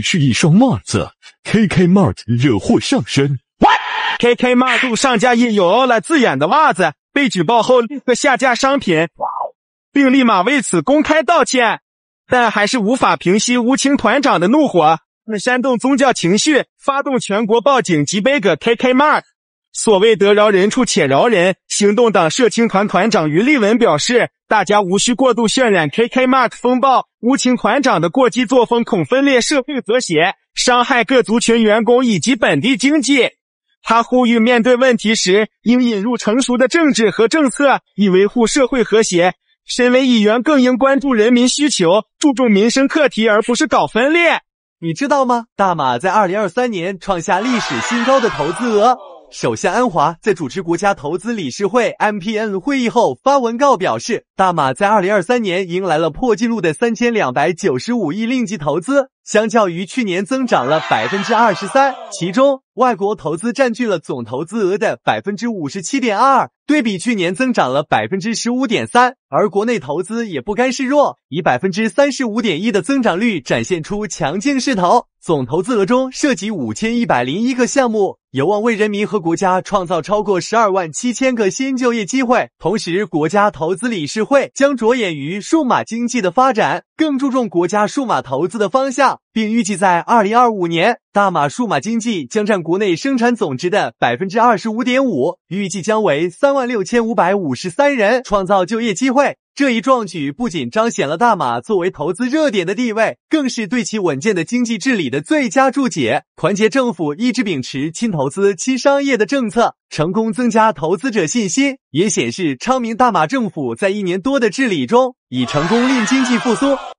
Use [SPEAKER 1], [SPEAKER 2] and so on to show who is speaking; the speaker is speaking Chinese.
[SPEAKER 1] 只是一双袜子，KK Mart 惹祸上身。KK Mart 度上架印有“ Ola 字眼的袜子，被举报后立刻下架商品，并立马为此公开道歉，但还是无法平息无情团长的怒火。那煽动宗教情绪，发动全国报警，击毙个 KK Mart。所谓得饶人处且饶人，行动党社青团团长于立文表示，大家无需过度渲染 KKMark 风暴，无情团长的过激作风恐分裂社会和谐，伤害各族群员工以及本地经济。他呼吁，面对问题时应引入成熟的政治和政策，以维护社会和谐。身为议员，更应关注人民需求，注重民生课题，而不是搞分裂。
[SPEAKER 2] 你知道吗？大马在二零二三年创下历史新高的投资额。首相安华在主持国家投资理事会 （M P N） 会议后发文告表示，大马在二零二三年迎来了破纪录的三千两百九十五亿令吉投资，相较于去年增长了百分之二十三。其中，外国投资占据了总投资额的百分之五十七点二。对比去年增长了百分之十五点三，而国内投资也不甘示弱，以百分之三十五点一的增长率展现出强劲势头。总投资额中涉及五千一百零一个项目，有望为人民和国家创造超过十二万七千个新就业机会。同时，国家投资理事会将着眼于数码经济的发展，更注重国家数码投资的方向，并预计在二零二五年，大马数码经济将占国内生产总值的百分之二十五点五。预计将为三万六千五百五十三人创造就业机会，这一壮举不仅彰显了大马作为投资热点的地位，更是对其稳健的经济治理的最佳注解。团结政府一直秉持亲投资、亲商业的政策，成功增加投资者信心，也显示昌明大马政府在一年多的治理中已成功令经济复苏。